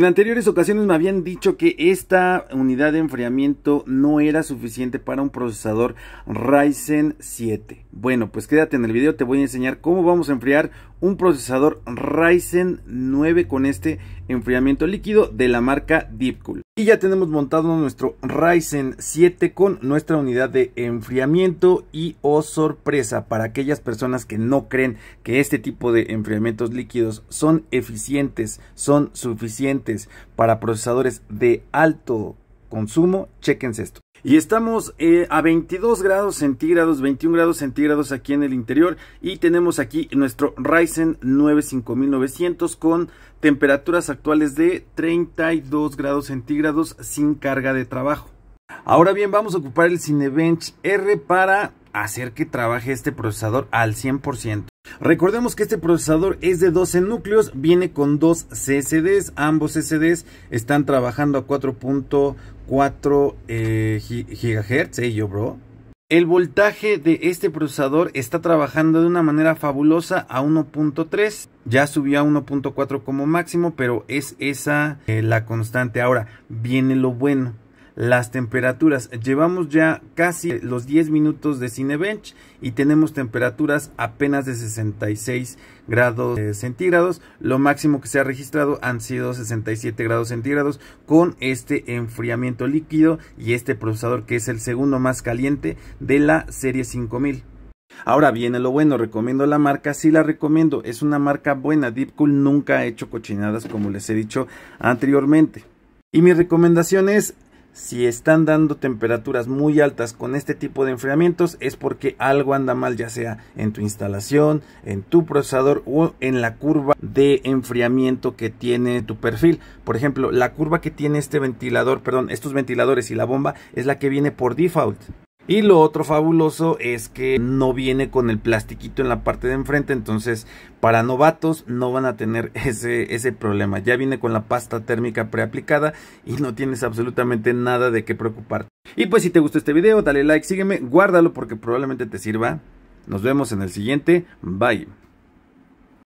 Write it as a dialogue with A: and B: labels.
A: En anteriores ocasiones me habían dicho que esta unidad de enfriamiento no era suficiente para un procesador Ryzen 7. Bueno, pues quédate en el video, te voy a enseñar cómo vamos a enfriar un procesador Ryzen 9 con este enfriamiento líquido de la marca Deepcool. Y ya tenemos montado nuestro Ryzen 7 con nuestra unidad de enfriamiento y oh sorpresa, para aquellas personas que no creen que este tipo de enfriamientos líquidos son eficientes, son suficientes para procesadores de alto consumo, chequense esto. Y estamos eh, a 22 grados centígrados, 21 grados centígrados aquí en el interior y tenemos aquí nuestro Ryzen 9 5900 con temperaturas actuales de 32 grados centígrados sin carga de trabajo. Ahora bien, vamos a ocupar el Cinebench R para hacer que trabaje este procesador al 100%. Recordemos que este procesador es de 12 núcleos, viene con dos CCDs, ambos CCDs están trabajando a 4.4 GHz, eh, bro. El voltaje de este procesador está trabajando de una manera fabulosa a 1.3, ya subió a 1.4 como máximo, pero es esa eh, la constante. Ahora viene lo bueno las temperaturas. Llevamos ya casi los 10 minutos de Cinebench y tenemos temperaturas apenas de 66 grados eh, centígrados. Lo máximo que se ha registrado han sido 67 grados centígrados con este enfriamiento líquido y este procesador que es el segundo más caliente de la serie 5000. Ahora viene lo bueno, recomiendo la marca, sí la recomiendo, es una marca buena, Deepcool nunca ha hecho cochinadas como les he dicho anteriormente. Y mi recomendación es si están dando temperaturas muy altas con este tipo de enfriamientos es porque algo anda mal ya sea en tu instalación, en tu procesador o en la curva de enfriamiento que tiene tu perfil. Por ejemplo, la curva que tiene este ventilador, perdón, estos ventiladores y la bomba es la que viene por default. Y lo otro fabuloso es que no viene con el plastiquito en la parte de enfrente, entonces para novatos no van a tener ese, ese problema. Ya viene con la pasta térmica preaplicada y no tienes absolutamente nada de qué preocuparte. Y pues si te gustó este video, dale like, sígueme, guárdalo porque probablemente te sirva. Nos vemos en el siguiente. Bye.